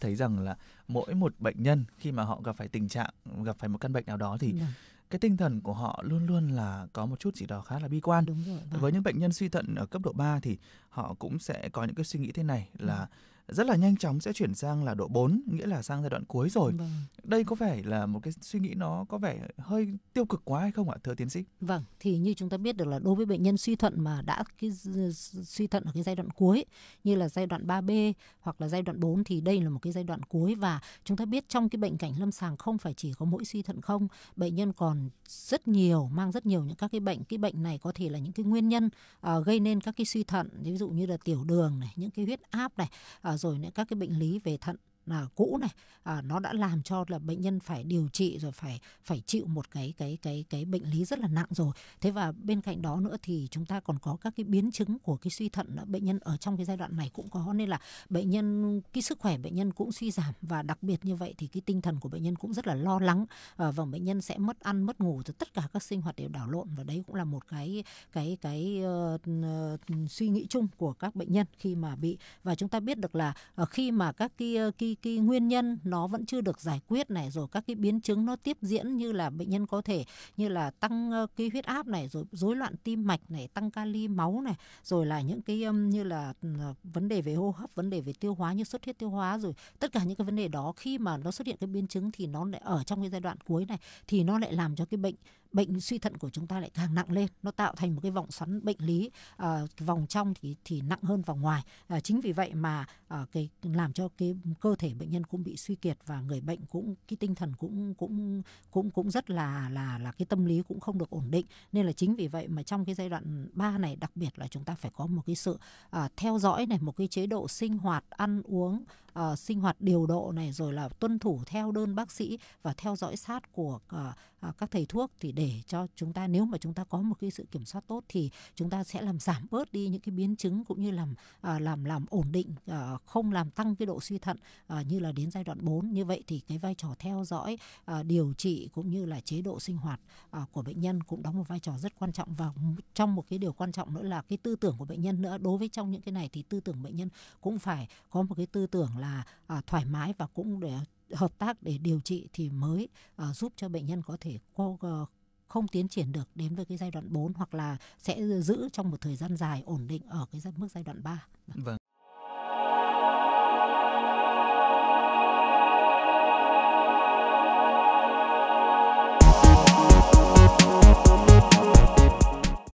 thấy rằng là mỗi một bệnh nhân khi mà họ gặp phải tình trạng gặp phải một căn bệnh nào đó thì yeah dạ. cái tinh thần của họ luôn luôn là có một chút gì đó khá là bi quan. Đúng rồi, vâng. Với những bệnh nhân suy thận ở cấp độ 3 thì họ cũng sẽ có những cái suy nghĩ thế này là dạ rất là nhanh chóng sẽ chuyển sang là độ 4, nghĩa là sang giai đoạn cuối rồi. Vâng. Đây có phải là một cái suy nghĩ nó có vẻ hơi tiêu cực quá hay không ạ thưa tiến sĩ? Vâng, thì như chúng ta biết được là đối với bệnh nhân suy thận mà đã cái suy thận ở cái giai đoạn cuối như là giai đoạn 3B hoặc là giai đoạn 4 thì đây là một cái giai đoạn cuối và chúng ta biết trong cái bệnh cảnh lâm sàng không phải chỉ có mỗi suy thận không, bệnh nhân còn rất nhiều mang rất nhiều những các cái bệnh, cái bệnh này có thể là những cái nguyên nhân uh, gây nên các cái suy thận, ví dụ như là tiểu đường này, những cái huyết áp này, uh, rồi nữa các cái bệnh lý về thận là cũ này à, nó đã làm cho là bệnh nhân phải điều trị rồi phải phải chịu một cái cái cái cái bệnh lý rất là nặng rồi thế và bên cạnh đó nữa thì chúng ta còn có các cái biến chứng của cái suy thận đó. bệnh nhân ở trong cái giai đoạn này cũng có nên là bệnh nhân cái sức khỏe bệnh nhân cũng suy giảm và đặc biệt như vậy thì cái tinh thần của bệnh nhân cũng rất là lo lắng à, và bệnh nhân sẽ mất ăn mất ngủ rồi tất cả các sinh hoạt đều đảo lộn và đấy cũng là một cái cái cái uh, uh, suy nghĩ chung của các bệnh nhân khi mà bị và chúng ta biết được là uh, khi mà các cái uh, cái cái nguyên nhân nó vẫn chưa được giải quyết này rồi các cái biến chứng nó tiếp diễn như là bệnh nhân có thể như là tăng cái huyết áp này rồi rối loạn tim mạch này tăng kali máu này rồi là những cái như là ờ, vấn đề về hô hấp vấn đề về tiêu hóa như xuất huyết tiêu hóa rồi tất cả những cái vấn đề đó khi mà nó xuất hiện cái biến chứng thì nó lại ở trong cái giai đoạn cuối này thì nó lại làm cho cái bệnh bệnh suy thận của chúng ta lại càng nặng lên nó tạo thành một cái vòng xoắn bệnh lý à, vòng trong thì thì nặng hơn vòng ngoài à, chính vì vậy mà à, cái làm cho cái cơ thể bệnh nhân cũng bị suy kiệt và người bệnh cũng cái tinh thần cũng cũng cũng cũng rất là là là cái tâm lý cũng không được ổn định nên là chính vì vậy mà trong cái giai đoạn 3 này đặc biệt là chúng ta phải có một cái sự à, theo dõi này một cái chế độ sinh hoạt ăn uống uh, sinh hoạt điều độ này rồi là tuân thủ theo đơn bác sĩ và theo dõi sát của uh, uh, các thầy thuốc thì để cho chúng ta nếu mà chúng ta có một cái sự kiểm soát tốt thì chúng ta sẽ làm giảm bớt đi những cái biến chứng cũng như làm uh, làm làm ổn định uh, không làm tăng cái độ suy thận uh, như là đến giai đoạn 4 như vậy thì cái vai trò theo dõi uh, điều trị cũng như là chế độ sinh hoạt uh, của bệnh nhân cũng đóng một vai trò rất quan trọng và trong một cái điều quan trọng nữa là cái tư tưởng của bệnh nhân nữa đối với trong những cái này thì tư tưởng bệnh nhân cũng phải có một cái tư tưởng là à, thoải mái và cũng để hợp tác để điều trị thì mới à, giúp cho bệnh nhân có thể cô, ờ, không tiến triển được đến với cái giai đoạn 4 hoặc là sẽ giữ trong một thời gian dài ổn định ở cái mức giai đoạn 3. Vâng.